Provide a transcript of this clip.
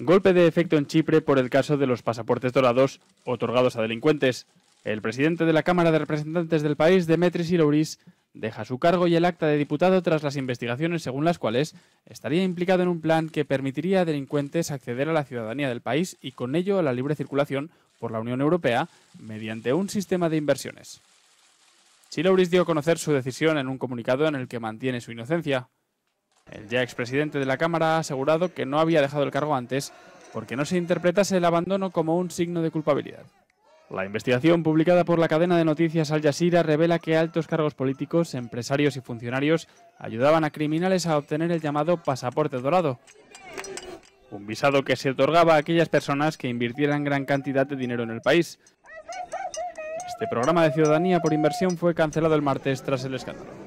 Golpe de efecto en Chipre por el caso de los pasaportes dorados otorgados a delincuentes. El presidente de la Cámara de Representantes del país, Demetris Silouris, deja su cargo y el acta de diputado tras las investigaciones según las cuales estaría implicado en un plan que permitiría a delincuentes acceder a la ciudadanía del país y con ello a la libre circulación por la Unión Europea mediante un sistema de inversiones. Silouris dio a conocer su decisión en un comunicado en el que mantiene su inocencia. El ya expresidente de la Cámara ha asegurado que no había dejado el cargo antes porque no se interpretase el abandono como un signo de culpabilidad. La investigación publicada por la cadena de noticias Al Jazeera revela que altos cargos políticos, empresarios y funcionarios ayudaban a criminales a obtener el llamado pasaporte dorado, un visado que se otorgaba a aquellas personas que invirtieran gran cantidad de dinero en el país. Este programa de ciudadanía por inversión fue cancelado el martes tras el escándalo.